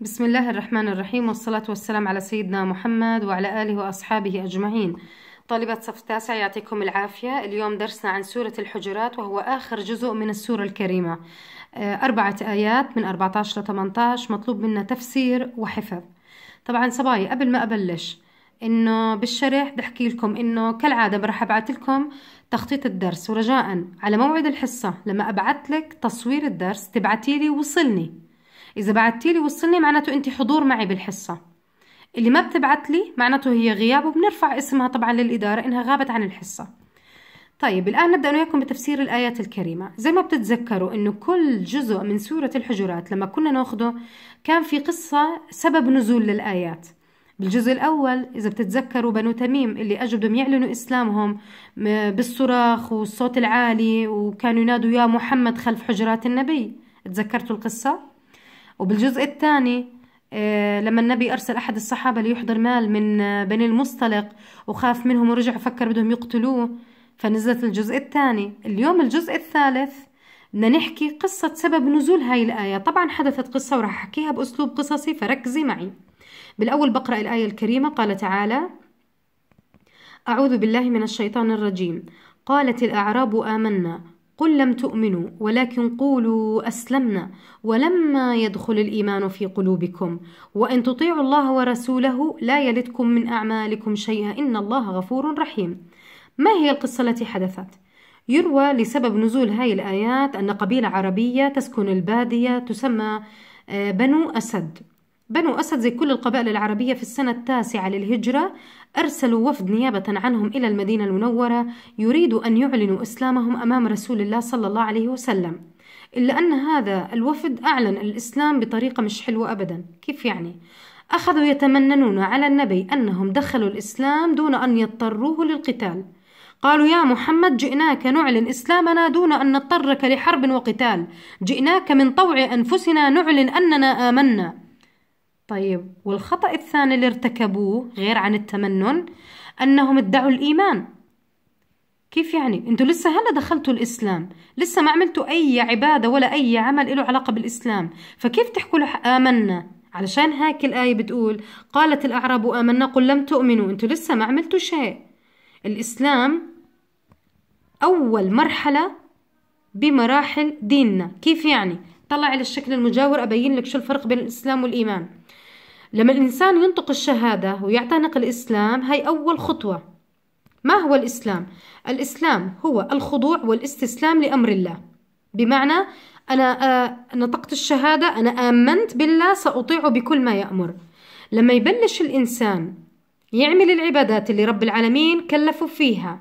بسم الله الرحمن الرحيم والصلاة والسلام على سيدنا محمد وعلى آله وأصحابه أجمعين طالبات صف التاسع يعطيكم العافية اليوم درسنا عن سورة الحجرات وهو آخر جزء من السورة الكريمة آه، أربعة آيات من 14 ل 18 مطلوب منا تفسير وحفظ طبعا صبايا قبل ما أبلش انه بالشرح بحكي لكم انه كالعاده برح ابعث لكم تخطيط الدرس ورجاء على موعد الحصه لما ابعث لك تصوير الدرس تبعتي لي وصلني اذا بعتي لي وصلني معناته انت حضور معي بالحصه اللي ما بتبعت لي معناته هي غياب وبنرفع اسمها طبعا للاداره انها غابت عن الحصه طيب الآن نبدأ وياكم بتفسير الآيات الكريمة زي ما بتتذكروا أنه كل جزء من سورة الحجرات لما كنا ناخده كان في قصة سبب نزول للآيات بالجزء الأول إذا بتتذكروا بنو تميم اللي أجوا بدهم يعلنوا إسلامهم بالصراخ والصوت العالي وكانوا ينادوا يا محمد خلف حجرات النبي تذكرتوا القصة؟ وبالجزء الثاني آه، لما النبي أرسل أحد الصحابة ليحضر مال من آه، بني المصطلق وخاف منهم ورجع فكر بدهم يقتلوه فنزلت الجزء الثاني اليوم الجزء الثالث بدنا نحكي قصة سبب نزول هاي الآية طبعا حدثت قصة وراح أحكيها بأسلوب قصصي فركزي معي بالأول بقرأ الآية الكريمة قال تعالى أعوذ بالله من الشيطان الرجيم قالت الأعراب آمنا قل لم تؤمنوا ولكن قولوا أسلمنا ولما يدخل الإيمان في قلوبكم وإن تطيعوا الله ورسوله لا يلدكم من أعمالكم شيئا إن الله غفور رحيم ما هي القصة التي حدثت؟ يروى لسبب نزول هاي الآيات أن قبيلة عربية تسكن البادية تسمى آه، بنو أسد بنو أسد زي كل القبائل العربية في السنة التاسعة للهجرة أرسلوا وفد نيابة عنهم إلى المدينة المنورة يريد أن يعلنوا إسلامهم أمام رسول الله صلى الله عليه وسلم إلا أن هذا الوفد أعلن الإسلام بطريقة مش حلوة أبدا كيف يعني؟ أخذوا يتمننون على النبي أنهم دخلوا الإسلام دون أن يضطروه للقتال قالوا يا محمد جئناك نعلن إسلامنا دون أن نضطرك لحرب وقتال جئناك من طوع أنفسنا نعلن أننا آمنا طيب والخطأ الثاني اللي ارتكبوه غير عن التمنن أنهم ادعوا الإيمان كيف يعني؟ أنتوا لسه هلا دخلتوا الإسلام لسه ما عملتوا أي عبادة ولا أي عمل له علاقة بالإسلام فكيف تحكوا له آمنا؟ علشان هيك الآية بتقول قالت الأعراب آمنا قل لم تؤمنوا أنتوا لسه ما عملتوا شيء الإسلام أول مرحلة بمراحل ديننا كيف يعني؟ طلع على الشكل المجاور أبين لك شو الفرق بين الإسلام والإيمان لما الإنسان ينطق الشهادة ويعتنق الإسلام هاي أول خطوة ما هو الإسلام؟ الإسلام هو الخضوع والاستسلام لأمر الله بمعنى آه، أنا نطقت الشهادة أنا آمنت بالله سأطيع بكل ما يأمر لما يبلش الإنسان يعمل العبادات اللي رب العالمين كلفه فيها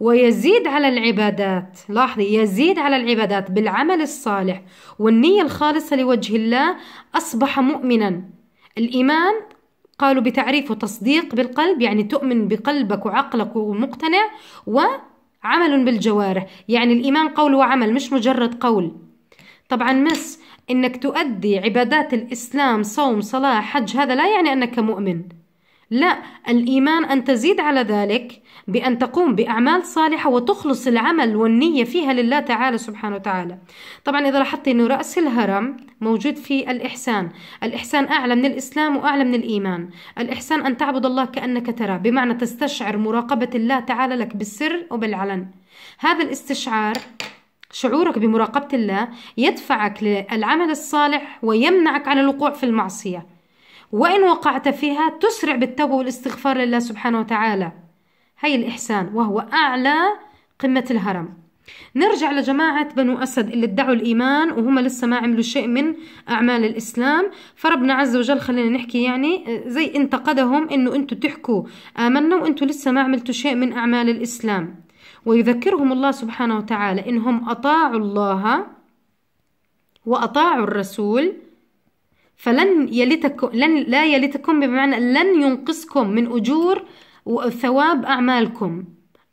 ويزيد على العبادات لاحظي يزيد على العبادات بالعمل الصالح والنية الخالصة لوجه الله أصبح مؤمنا الإيمان قالوا بتعريفه تصديق بالقلب يعني تؤمن بقلبك وعقلك ومقتنع وعمل بالجوارح يعني الإيمان قول وعمل مش مجرد قول طبعا مس انك تؤدي عبادات الاسلام صوم صلاه حج هذا لا يعني انك مؤمن لا الايمان ان تزيد على ذلك بأن تقوم بأعمال صالحة وتخلص العمل والنية فيها لله تعالى سبحانه وتعالى طبعا إذا لاحظت أنه رأس الهرم موجود في الإحسان الإحسان أعلى من الإسلام وأعلى من الإيمان الإحسان أن تعبد الله كأنك تراه بمعنى تستشعر مراقبة الله تعالى لك بالسر وبالعلن هذا الاستشعار شعورك بمراقبة الله يدفعك للعمل الصالح ويمنعك عن الوقوع في المعصية وإن وقعت فيها تسرع بالتوبة والاستغفار لله سبحانه وتعالى هي الإحسان وهو أعلى قمة الهرم نرجع لجماعة بنو أسد اللي ادعوا الإيمان وهم لسه ما عملوا شيء من أعمال الإسلام فربنا عز وجل خلينا نحكي يعني زي انتقدهم إنه أنتوا تحكوا آمنا وأنتوا لسه ما عملتوا شيء من أعمال الإسلام ويذكرهم الله سبحانه وتعالى إنهم أطاعوا الله وأطاعوا الرسول فلن يلتكم لن لا يلتكم بمعنى لن ينقصكم من أجور وثواب أعمالكم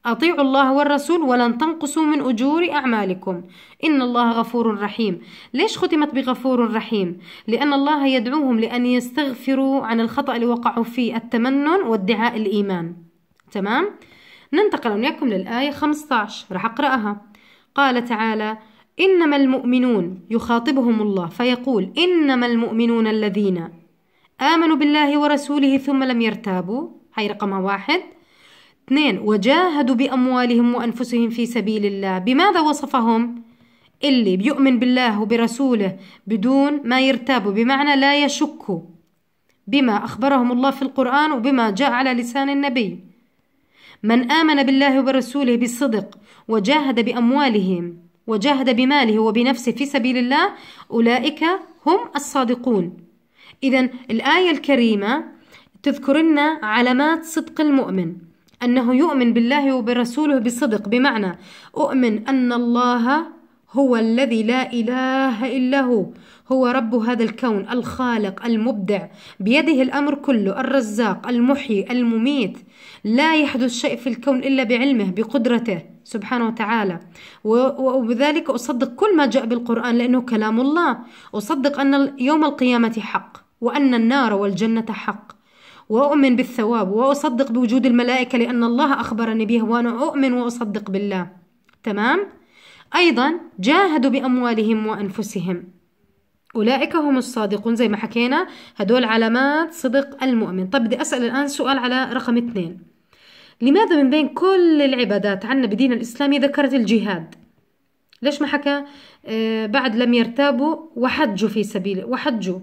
أطيعوا الله والرسول ولن تنقصوا من أجور أعمالكم إن الله غفور رحيم ليش ختمت بغفور رحيم؟ لأن الله يدعوهم لأن يستغفروا عن الخطأ اللي وقعوا فيه التمنن وادعاء الإيمان تمام؟ ننتقل وإياكم للآية 15 راح أقرأها قال تعالى إنما المؤمنون يخاطبهم الله فيقول إنما المؤمنون الذين آمنوا بالله ورسوله ثم لم يرتابوا هاي رقم واحد اثنين وجاهدوا بأموالهم وأنفسهم في سبيل الله بماذا وصفهم؟ اللي بيؤمن بالله وبرسوله بدون ما يرتابوا بمعنى لا يشكوا بما أخبرهم الله في القرآن وبما جاء على لسان النبي من آمن بالله وبرسوله بالصدق وجاهد بأموالهم وجاهد بماله وبنفسه في سبيل الله أولئك هم الصادقون إذا الآية الكريمة تذكرن علامات صدق المؤمن أنه يؤمن بالله وبرسوله بصدق بمعنى أؤمن أن الله هو الذي لا إله إلا هو هو رب هذا الكون الخالق المبدع بيده الأمر كله الرزاق المحيي المميت لا يحدث شيء في الكون إلا بعلمه بقدرته سبحانه وتعالى وبذلك أصدق كل ما جاء بالقرآن لأنه كلام الله أصدق أن يوم القيامة حق وأن النار والجنة حق وأؤمن بالثواب وأصدق بوجود الملائكة لأن الله أخبرني به وأنا أؤمن وأصدق بالله تمام؟ أيضا جاهدوا بأموالهم وأنفسهم أولئك هم الصادقون زي ما حكينا هدول علامات صدق المؤمن طب بدي أسأل الآن سؤال على رقم اثنين لماذا من بين كل العبادات عنا بدين الإسلامي ذكرت الجهاد ليش ما حكى آه، بعد لم يرتابوا وحجوا في سبيله وحجوا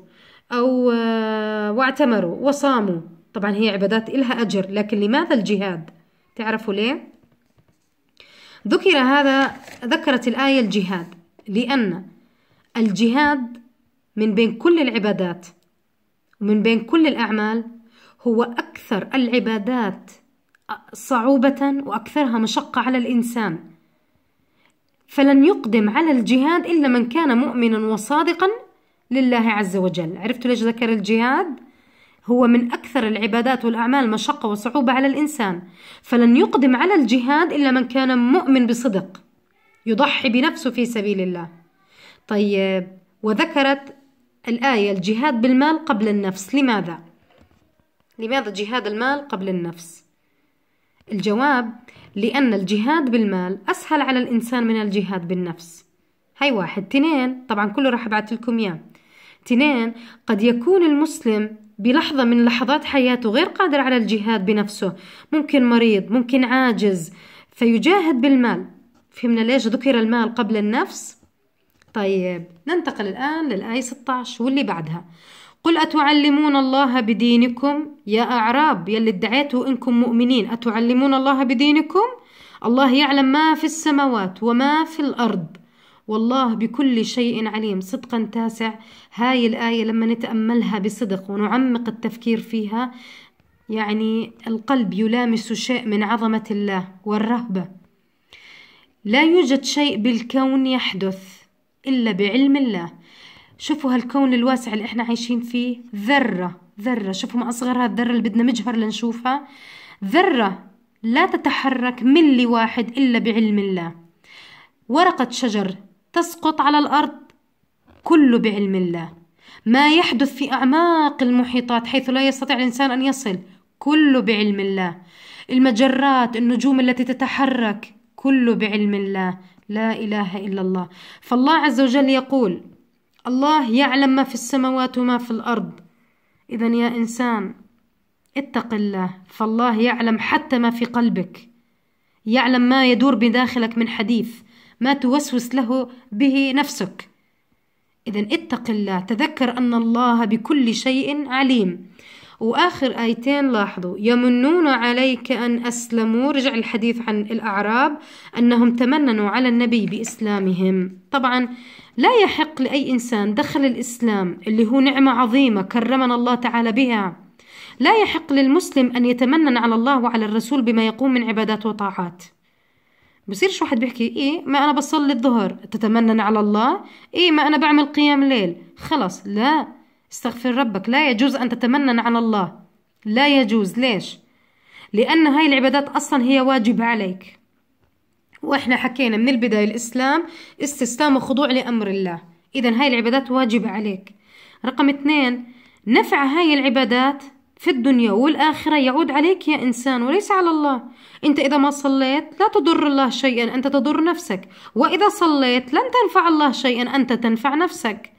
أو آه، واعتمروا وصاموا طبعا هي عبادات إلها أجر لكن لماذا الجهاد تعرفوا ليه ذكر هذا ذكرت الآية الجهاد لأن الجهاد من بين كل العبادات ومن بين كل الأعمال هو أكثر العبادات صعوبة وأكثرها مشقة على الإنسان فلن يقدم على الجهاد إلا من كان مؤمنا وصادقا لله عز وجل عرفتوا ليش ذكر الجهاد؟ هو من أكثر العبادات والأعمال مشقة وصعوبة على الإنسان فلن يقدم على الجهاد إلا من كان مؤمن بصدق يضحي بنفسه في سبيل الله طيب وذكرت الآية الجهاد بالمال قبل النفس لماذا؟ لماذا جهاد المال قبل النفس؟ الجواب لأن الجهاد بالمال أسهل على الإنسان من الجهاد بالنفس هاي واحد تنين طبعا كله راح أبعث لكم إياه تنين قد يكون المسلم بلحظة من لحظات حياته غير قادر على الجهاد بنفسه ممكن مريض ممكن عاجز فيجاهد بالمال فهمنا ليش ذكر المال قبل النفس طيب ننتقل الآن للآية 16 واللي بعدها قل أتعلمون الله بدينكم يا أعراب يلي ادعيتوا إنكم مؤمنين أتعلمون الله بدينكم الله يعلم ما في السماوات وما في الأرض والله بكل شيء عليم صدقا تاسع هاي الآية لما نتأملها بصدق ونعمق التفكير فيها يعني القلب يلامس شيء من عظمة الله والرهبة لا يوجد شيء بالكون يحدث إلا بعلم الله شوفوا هالكون الواسع اللي احنا عايشين فيه ذرة ذرة شوفوا ما أصغرها الذرة اللي بدنا مجهر لنشوفها ذرة لا تتحرك ملي واحد إلا بعلم الله ورقة شجر تسقط على الأرض كله بعلم الله ما يحدث في أعماق المحيطات حيث لا يستطيع الإنسان أن يصل كله بعلم الله المجرات النجوم التي تتحرك كله بعلم الله لا إله إلا الله فالله عز وجل يقول الله يعلم ما في السماوات وما في الأرض إذا يا إنسان اتق الله فالله يعلم حتى ما في قلبك يعلم ما يدور بداخلك من حديث ما توسوس له به نفسك إذا اتق الله تذكر أن الله بكل شيء عليم وآخر آيتين لاحظوا يمنون عليك أن أسلموا رجع الحديث عن الأعراب أنهم تمننوا على النبي بإسلامهم طبعا لا يحق لأي إنسان دخل الإسلام اللي هو نعمة عظيمة كرمنا الله تعالى بها لا يحق للمسلم أن يتمنن على الله وعلى الرسول بما يقوم من عبادات وطاعات بصيرش واحد بيحكي ايه ما انا بصلي الظهر تتمنن على الله ايه ما انا بعمل قيام ليل خلص لا استغفر ربك لا يجوز ان تتمنن على الله لا يجوز ليش لان هاي العبادات اصلا هي واجب عليك واحنا حكينا من البدايه الاسلام استسلام وخضوع لامر الله اذا هاي العبادات واجبه عليك رقم اثنين نفع هاي العبادات في الدنيا والآخرة يعود عليك يا إنسان وليس على الله أنت إذا ما صليت لا تضر الله شيئا أنت تضر نفسك وإذا صليت لن تنفع الله شيئا أنت تنفع نفسك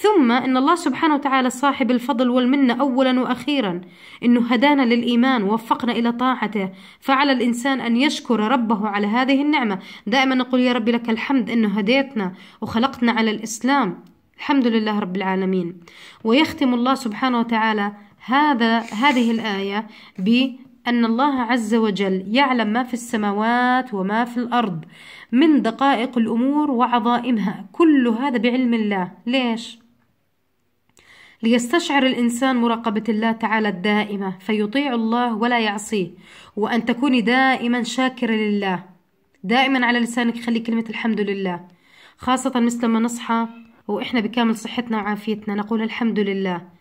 ثم ان الله سبحانه وتعالى صاحب الفضل والمنه اولا واخيرا انه هدانا للايمان ووفقنا الى طاعته فعلى الانسان ان يشكر ربه على هذه النعمه دائما نقول يا رب لك الحمد انه هديتنا وخلقتنا على الاسلام الحمد لله رب العالمين ويختم الله سبحانه وتعالى هذا هذه الآية بأن الله عز وجل يعلم ما في السماوات وما في الأرض من دقائق الأمور وعظائمها كل هذا بعلم الله ليش؟ ليستشعر الإنسان مراقبة الله تعالى الدائمة فيطيع الله ولا يعصيه وأن تكوني دائما شاكرة لله دائما على لسانك خلي كلمة الحمد لله خاصة مثل ما نصحى وإحنا بكامل صحتنا وعافيتنا نقول الحمد لله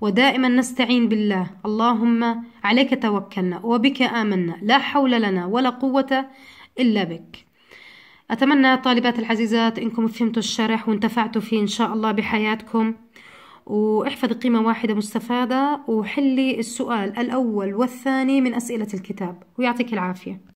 ودائما نستعين بالله اللهم عليك توكلنا وبك آمنا لا حول لنا ولا قوة إلا بك أتمنى طالبات العزيزات إنكم فهمتوا الشرح وانتفعتوا فيه إن شاء الله بحياتكم واحفظ قيمة واحدة مستفادة وحلي السؤال الأول والثاني من أسئلة الكتاب ويعطيك العافية